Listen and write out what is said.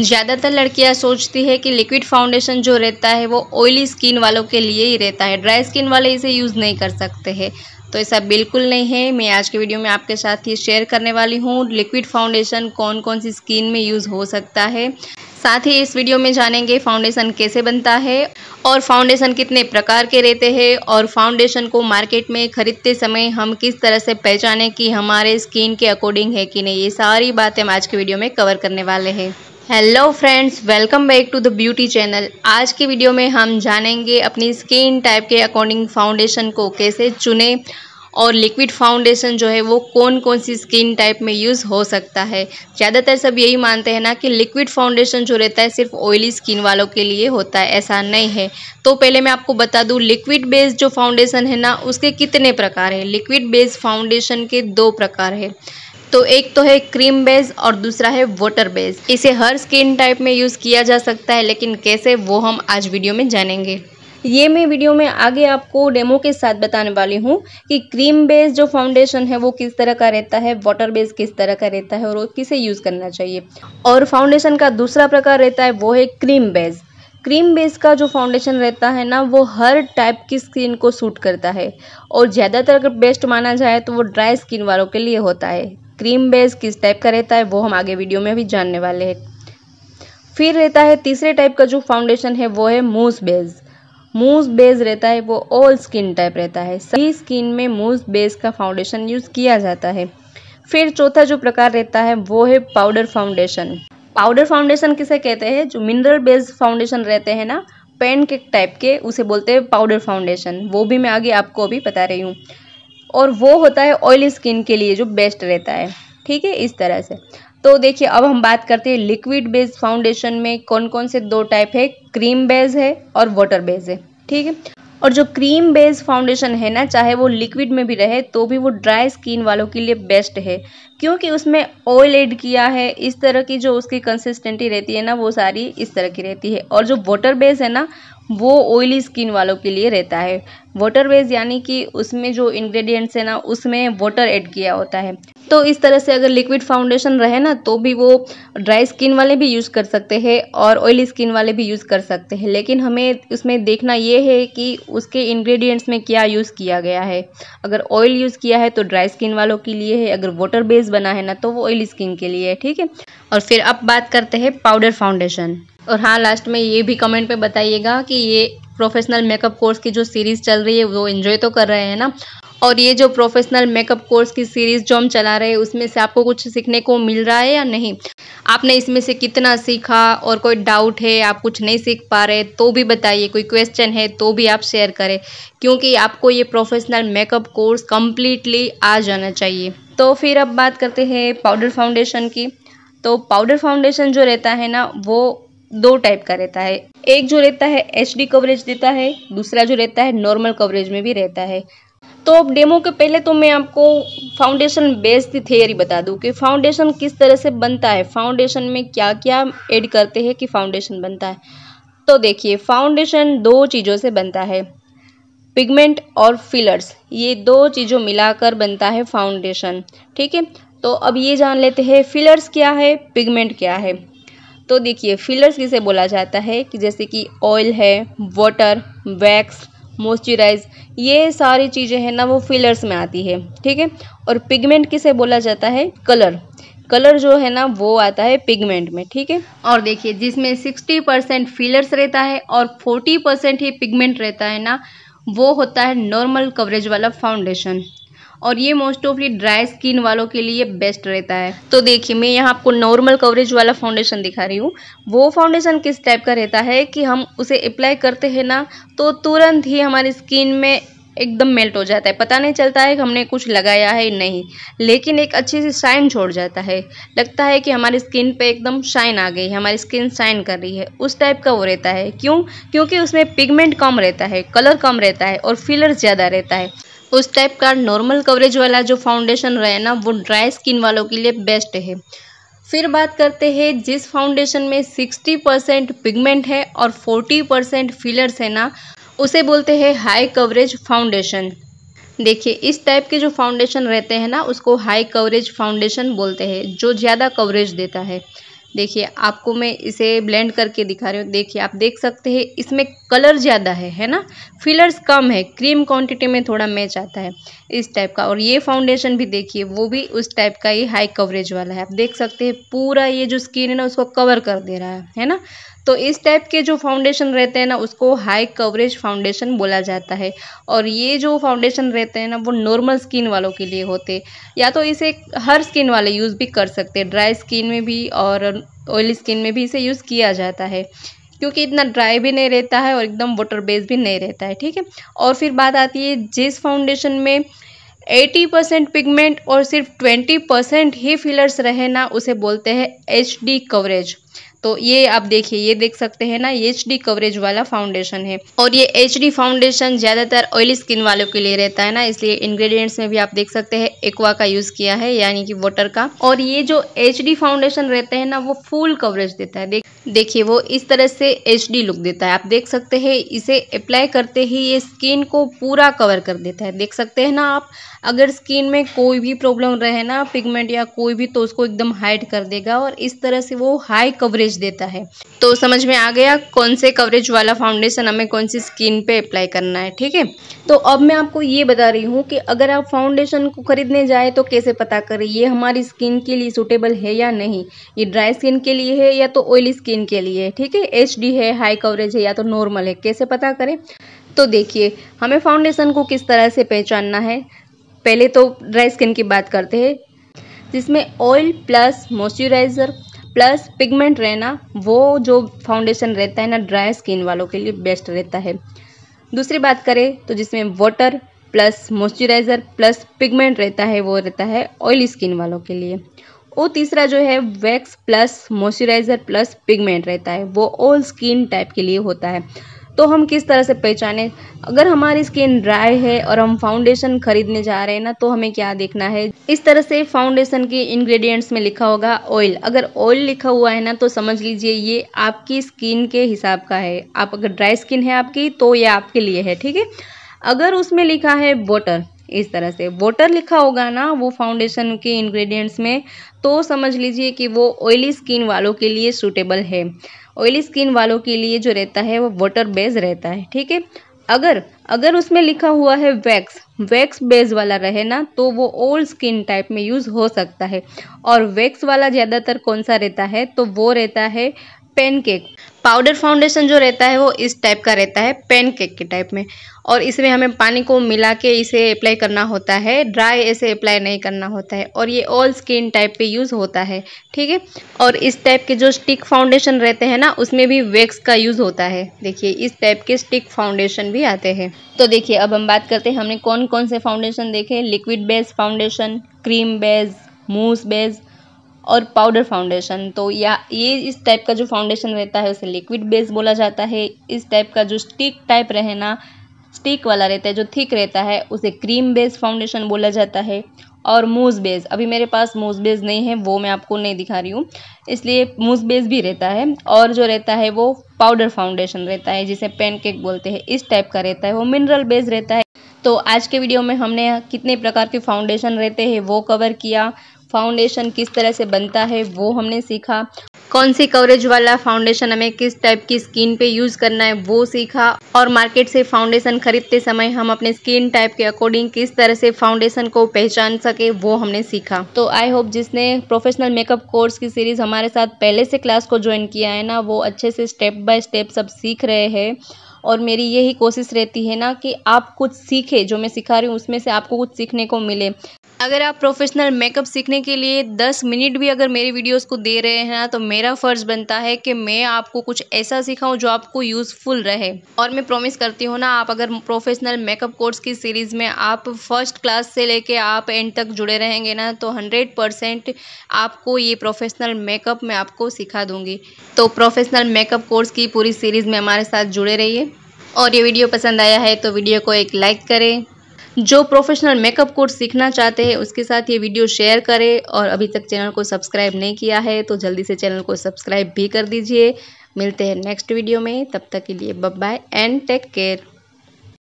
ज़्यादातर लड़कियाँ सोचती है कि लिक्विड फाउंडेशन जो रहता है वो ऑयली स्किन वालों के लिए ही रहता है ड्राई स्किन वाले इसे यूज़ नहीं कर सकते हैं तो ऐसा बिल्कुल नहीं है मैं आज के वीडियो में आपके साथ ही शेयर करने वाली हूँ लिक्विड फाउंडेशन कौन कौन सी स्किन में यूज़ हो सकता है साथ ही इस वीडियो में जानेंगे फाउंडेशन कैसे बनता है और फाउंडेशन कितने प्रकार के रहते हैं और फाउंडेशन को मार्केट में ख़रीदते समय हम किस तरह से पहचाने कि हमारे स्किन के अकॉर्डिंग है कि नहीं ये सारी बातें हम आज के वीडियो में कवर करने वाले हैं hello friends welcome back to the beauty channel आज की वीडियो में हम जानेंगे अपनी स्किन टाइप के अकॉर्डिंग फाउंडेशन को कैसे चुने और लिक्विड फाउंडेशन जो है वो कौन कौन सी स्किन टाइप में यूज़ हो सकता है ज़्यादातर सब यही मानते हैं ना कि लिक्विड फाउंडेशन जो रहता है सिर्फ ऑयली स्किन वालों के लिए होता है ऐसा नहीं है तो पहले मैं आपको बता दूँ लिक्विड बेस्ड जो फाउंडेशन है ना उसके कितने प्रकार हैं लिक्विड बेस्ड फाउंडेशन के दो प्रकार है तो एक तो है क्रीम बेस और दूसरा है वाटर बेस इसे हर स्किन टाइप में यूज़ किया जा सकता है लेकिन कैसे वो हम आज वीडियो में जानेंगे ये मैं वीडियो में आगे आपको डेमो के साथ बताने वाली हूँ कि क्रीम बेस जो फाउंडेशन है वो किस तरह का रहता है वाटर बेस किस तरह का रहता है और किसे यूज़ करना चाहिए और फाउंडेशन का दूसरा प्रकार रहता है वो है क्रीम बेस क्रीम बेस का जो फाउंडेशन रहता है ना वो हर टाइप की स्किन को सूट करता है और ज़्यादातर अगर बेस्ट माना जाए तो वो ड्राई स्किन वालों के लिए होता है क्रीम बेस किस टाइप का रहता है वो हम आगे वीडियो में भी जानने वाले हैं फिर रहता है तीसरे टाइप का जो फाउंडेशन है वो है मूस बेस मूस बेस रहता है वो ऑल स्किन टाइप रहता है सभी स्किन में मूस बेस का फाउंडेशन यूज़ किया जाता है फिर चौथा जो प्रकार रहता है वो है पाउडर फाउंडेशन पाउडर फाउंडेशन किसे कहते हैं जो मिनरल बेस्ड फाउंडेशन रहते हैं ना पैनकेक टाइप के उसे बोलते हैं पाउडर फाउंडेशन वो भी मैं आगे आपको अभी बता रही हूँ और वो होता है ऑयली स्किन के लिए जो बेस्ट रहता है ठीक है इस तरह से तो देखिए अब हम बात करते हैं लिक्विड बेस्ड फाउंडेशन में कौन कौन से दो टाइप है क्रीम बेस है और वाटर बेस है ठीक है और जो क्रीम बेस्ड फाउंडेशन है ना चाहे वो लिक्विड में भी रहे तो भी वो ड्राई स्किन वालों के लिए बेस्ट है क्योंकि उसमें ऑयल ऐड किया है इस तरह की जो उसकी कंसिस्टेंटी रहती है ना वो सारी इस तरह की रहती है और जो वाटर बेस है ना वो ऑयली स्किन वालों के लिए रहता है वाटर बेस यानी कि उसमें जो इंग्रेडिएंट्स है ना उसमें वाटर ऐड किया होता है तो इस तरह से अगर लिक्विड फाउंडेशन रहे ना तो भी वो ड्राई स्किन वाले भी यूज़ कर सकते हैं और ऑयली स्किन वाले भी यूज़ कर सकते हैं लेकिन हमें उसमें देखना ये है कि उसके इंग्रेडिएंट्स में क्या यूज़ किया गया है अगर ऑयल यूज़ किया है तो ड्राई स्किन वालों के लिए है अगर वाटर बेस बना है ना तो वो ऑयली स्किन के लिए है ठीक है और फिर अब बात करते हैं पाउडर फाउंडेशन और हाँ लास्ट में ये भी कमेंट पे बताइएगा कि ये प्रोफेशनल मेकअप कोर्स की जो सीरीज़ चल रही है वो इन्जॉय तो कर रहे हैं ना और ये जो प्रोफेशनल मेकअप कोर्स की सीरीज़ जो हम चला रहे हैं उसमें से आपको कुछ सीखने को मिल रहा है या नहीं आपने इसमें से कितना सीखा और कोई डाउट है आप कुछ नहीं सीख पा रहे तो भी बताइए कोई क्वेश्चन है तो भी आप शेयर करें क्योंकि आपको ये प्रोफेशनल मेकअप कोर्स कम्प्लीटली आ जाना चाहिए तो फिर अब बात करते हैं पाउडर फाउंडेशन की तो पाउडर फाउंडेशन जो रहता है ना वो दो टाइप का रहता है एक जो रहता है एच कवरेज देता है दूसरा जो रहता है नॉर्मल कवरेज में भी रहता है तो अब डेमो के पहले तो मैं आपको फाउंडेशन बेस्ड थियरी बता दूं कि फाउंडेशन किस तरह से बनता है फाउंडेशन में क्या क्या ऐड करते हैं कि फाउंडेशन बनता है तो देखिए फाउंडेशन दो चीज़ों से बनता है पिगमेंट और फिलर्स ये दो चीज़ों मिलाकर बनता है फाउंडेशन ठीक है तो अब ये जान लेते हैं फिलर्स क्या है पिगमेंट क्या है तो देखिए फिलर्स किसे बोला जाता है कि जैसे कि ऑयल है वाटर वैक्स मॉइस्चराइज ये सारी चीज़ें हैं ना वो फिलर्स में आती है ठीक है और पिगमेंट किसे बोला जाता है कलर कलर जो है ना वो आता है पिगमेंट में ठीक है और देखिए जिसमें सिक्सटी परसेंट फिलर्स रहता है और फोर्टी परसेंट ही पिगमेंट रहता है ना वो होता है नॉर्मल कवरेज वाला फाउंडेशन और ये मोस्ट ऑफली ड्राई स्किन वालों के लिए बेस्ट रहता है तो देखिए मैं यहाँ आपको नॉर्मल कवरेज वाला फाउंडेशन दिखा रही हूँ वो फाउंडेशन किस टाइप का रहता है कि हम उसे अप्लाई करते हैं ना तो तुरंत ही हमारी स्किन में एकदम मेल्ट हो जाता है पता नहीं चलता है कि हमने कुछ लगाया है नहीं लेकिन एक अच्छी सी शाइन छोड़ जाता है लगता है कि हमारी स्किन पे एकदम शाइन आ गई है हमारी स्किन शाइन कर रही है उस टाइप का वो रहता है क्यों क्योंकि उसमें पिगमेंट कम रहता है कलर कम रहता है और फिलर ज़्यादा रहता है उस टाइप का नॉर्मल कवरेज वाला जो फाउंडेशन रहे ना वो ड्राई स्किन वालों के लिए बेस्ट है फिर बात करते हैं जिस फाउंडेशन में 60 परसेंट पिगमेंट है और 40 परसेंट फिलर्स है ना उसे बोलते हैं हाई कवरेज फाउंडेशन देखिए इस टाइप के जो फाउंडेशन रहते हैं ना उसको हाई कवरेज फाउंडेशन बोलते हैं जो ज़्यादा कवरेज देता है देखिए आपको मैं इसे ब्लेंड करके दिखा रही हूँ देखिए आप देख सकते हैं इसमें कलर ज़्यादा है है ना फिलर्स कम है क्रीम क्वांटिटी में थोड़ा मैच आता है इस टाइप का और ये फाउंडेशन भी देखिए वो भी उस टाइप का ही हाई कवरेज वाला है आप देख सकते हैं पूरा ये जो स्किन है ना उसको कवर कर दे रहा है है ना तो इस टाइप के जो फाउंडेशन रहते हैं ना उसको हाई कवरेज फाउंडेशन बोला जाता है और ये जो फाउंडेशन रहते हैं ना वो नॉर्मल स्किन वालों के लिए होते या तो इसे हर स्किन वाले यूज़ भी कर सकते ड्राई स्किन में भी और ऑयली स्किन में भी इसे यूज़ किया जाता है क्योंकि इतना ड्राई भी नहीं रहता है और एकदम वाटर बेस भी नहीं रहता है ठीक है और फिर बात आती है जिस फाउंडेशन में 80 परसेंट पिगमेंट और सिर्फ 20 परसेंट ही फिलर्स रहे ना उसे बोलते हैं एच कवरेज तो ये आप देखिए ये देख सकते हैं ना एच डी कवरेज वाला फाउंडेशन है और ये एच डी फाउंडेशन ज़्यादातर ऑयली स्किन वालों के लिए रहता है ना इसलिए इंग्रेडिएंट्स में भी आप देख सकते हैं एक्वा का यूज़ किया है यानी कि वाटर का और ये जो एच डी फाउंडेशन रहते हैं ना वो फुल कवरेज देता है देख देखिए वो इस तरह से एच लुक देता है आप देख सकते हैं इसे अप्लाई करते ही ये स्किन को पूरा कवर कर देता है देख सकते हैं ना आप अगर स्किन में कोई भी प्रॉब्लम रहे ना पिगमेंट या कोई भी तो उसको एकदम हाइड कर देगा और इस तरह से वो हाई कवरेज देता है तो समझ में आ गया कौन से कवरेज वाला फाउंडेशन हमें कौन सी स्किन पर अप्लाई करना है ठीक है तो अब मैं आपको ये बता रही हूँ कि अगर आप फाउंडेशन को खरीदने जाए तो कैसे पता करें ये हमारी स्किन के लिए सुटेबल है या नहीं ये ड्राई स्किन के लिए है या तो ऑयली स्किन स्किन के लिए ठीक है एच है हाई कवरेज है या तो नॉर्मल है कैसे पता करें तो देखिए हमें फाउंडेशन को किस तरह से पहचानना है पहले तो ड्राई स्किन की बात करते हैं जिसमें oil plus moisturiser plus pigment रहना वो जो फाउंडेशन रहता है ना ड्राई स्किन वालों के लिए बेस्ट रहता है दूसरी बात करें तो जिसमें water plus moisturiser plus pigment रहता है वो रहता है ऑयली स्किन वालों के लिए और तीसरा जो है wax plus moisturiser plus pigment रहता है वो ऑल स्किन टाइप के लिए होता है तो हम किस तरह से पहचाने अगर हमारी स्किन ड्राई है और हम फाउंडेशन खरीदने जा रहे हैं ना तो हमें क्या देखना है इस तरह से फाउंडेशन के इंग्रेडिएंट्स में लिखा होगा ऑयल अगर ऑयल लिखा हुआ है ना तो समझ लीजिए ये आपकी स्किन के हिसाब का है आप अगर ड्राई स्किन है आपकी तो ये आपके लिए है ठीक है अगर उसमें लिखा है वाटर इस तरह से वोटर लिखा होगा ना वो फाउंडेशन के इंग्रेडिएंट्स में तो समझ लीजिए कि वो ऑयली स्किन वालों के लिए सूटेबल है ऑयली स्किन वालों के लिए जो रहता है वो वाटर बेस रहता है ठीक है अगर अगर उसमें लिखा हुआ है वैक्स वैक्स बेस वाला रहे ना तो वो ओल्ड स्किन टाइप में यूज़ हो सकता है और वैक्स वाला ज़्यादातर कौन सा रहता है तो वो रहता है पेनकेक पाउडर फाउंडेशन जो रहता है वो इस टाइप का रहता है पेनकेक के टाइप में और इसमें हमें पानी को मिला के इसे अप्लाई करना होता है ड्राई ऐसे अप्लाई नहीं करना होता है और ये ऑल स्किन टाइप पे यूज़ होता है ठीक है और इस टाइप के जो स्टिक फाउंडेशन रहते हैं ना उसमें भी वैक्स का यूज़ होता है देखिए इस टाइप के स्टिक फाउंडेशन भी आते हैं तो देखिए अब हम बात करते हैं हमने कौन कौन से फाउंडेशन देखे liquid base foundation cream base mousse based और पाउडर फाउंडेशन तो या ये इस टाइप का जो फाउंडेशन रहता है उसे लिक्विड बेस बोला जाता है इस टाइप का जो स्टिक टाइप रहना स्टिक वाला रहता है जो थिक रहता है उसे क्रीम बेस फाउंडेशन बोला जाता है और मूज बेस अभी मेरे पास मूज बेस नहीं है वो मैं आपको नहीं दिखा रही हूँ इसलिए मूज बेस भी रहता है और जो रहता है वो पाउडर फाउंडेशन रहता है जिसे पेनकेक बोलते हैं इस टाइप का रहता है वो मिनरल बेस रहता है तो आज के वीडियो में हमने कितने प्रकार के फाउंडेशन रहते हैं वो कवर किया फाउंडेशन किस तरह से बनता है वो हमने सीखा कौन सी कवरेज वाला फाउंडेशन हमें किस टाइप की स्किन पे यूज़ करना है वो सीखा और मार्केट से फाउंडेशन खरीदते समय हम अपने स्किन टाइप के अकॉर्डिंग किस तरह से फाउंडेशन को पहचान सके वो हमने सीखा तो आई होप जिसने प्रोफेशनल मेकअप कोर्स की सीरीज़ हमारे साथ पहले से क्लास को ज्वाइन किया है ना वो अच्छे से स्टेप बाय स्टेप सब सीख रहे हैं और मेरी यही कोशिश रहती है ना कि आप कुछ सीखे जो मैं सिखा रही हूँ उसमें से आपको कुछ सीखने को मिले अगर आप प्रोफेशनल मेकअप सीखने के लिए दस मिनट भी अगर मेरी वीडियोस को दे रहे हैं ना तो मेरा फ़र्ज़ बनता है कि मैं आपको कुछ ऐसा सिखाऊं जो आपको यूज़फुल रहे और मैं प्रॉमिस करती हूँ ना आप अगर प्रोफेशनल मेकअप कोर्स की सीरीज़ में आप फर्स्ट क्लास से लेके आप एंड तक जुड़े रहेंगे ना तो हंड्रेड परसेंट आपको ये प्रोफेशनल मेकअप मैं आपको सिखा दूँगी तो प्रोफेशनल मेकअप कोर्स की पूरी सीरीज़ में हमारे साथ जुड़े रहिए और ये वीडियो पसंद आया है तो वीडियो को एक लाइक करें जो प्रोफेशनल मेकअप कोर्स सीखना चाहते हैं उसके साथ ये वीडियो शेयर करें और अभी तक चैनल को सब्सक्राइब नहीं किया है तो जल्दी से चैनल को सब्सक्राइब भी कर दीजिए मिलते हैं नेक्स्ट वीडियो में तब तक के लिए बाय एंड टेक केयर